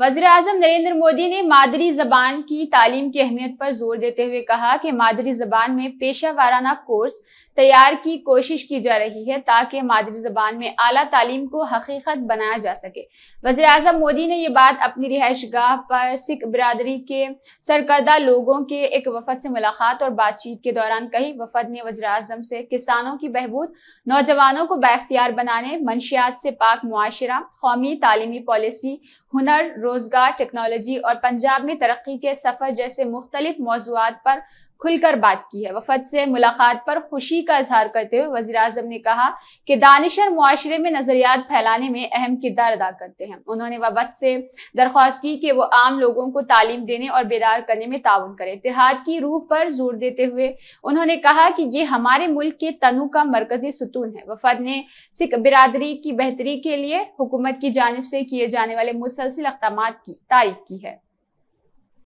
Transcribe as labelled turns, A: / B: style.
A: वजीर अजम नरेंद्र मोदी ने मादरी जबान की तालीम की अहमियत पर जोर देते हुए कहा कि मादरी जबान में पेशा वाराना कोर्स तैयार की कोशिश की जा रही है ताकि मादरी जबान में आला तालीम को हकीकत बनाया जा सके वजी अजम मोदी ने यह बात अपनी रिहाइश गाह पर सिख बरदरी के सरकर्दा लोगों के एक वफद से मुलाकात और बातचीत के दौरान कही वफद ने वजी अजम से किसानों की बहबूद नौजवानों को बाख्तियार बनाने मंशियात से पाक मुआरा कौमी तालीमी पॉलिसी हुनर रोजगार टेक्नोलॉजी और पंजाब में तरक्की के सफर जैसे मुख्तलिफ मौजूद पर खुलकर बात की है वफद से मुलाकात पर खुशी का इजहार करते हुए वजी अजम ने कहा कि दानिशर मुआरे में नजरियात फैलाने में अहम किरदार अदा करते हैं उन्होंने वफद से दरख्वास्त की कि वो आम लोगों को तालीम देने और बेदार करने में ताउन करें इतिहाद की रूह पर जोर देते हुए उन्होंने कहा कि ये हमारे मुल्क के तनु का मरकजी सतून है वफद ने सिख बिरादरी की बेहतरी के लिए हुकूमत की जानब से किए जाने वाले मुसलसिल इकदाम की तारीफ की है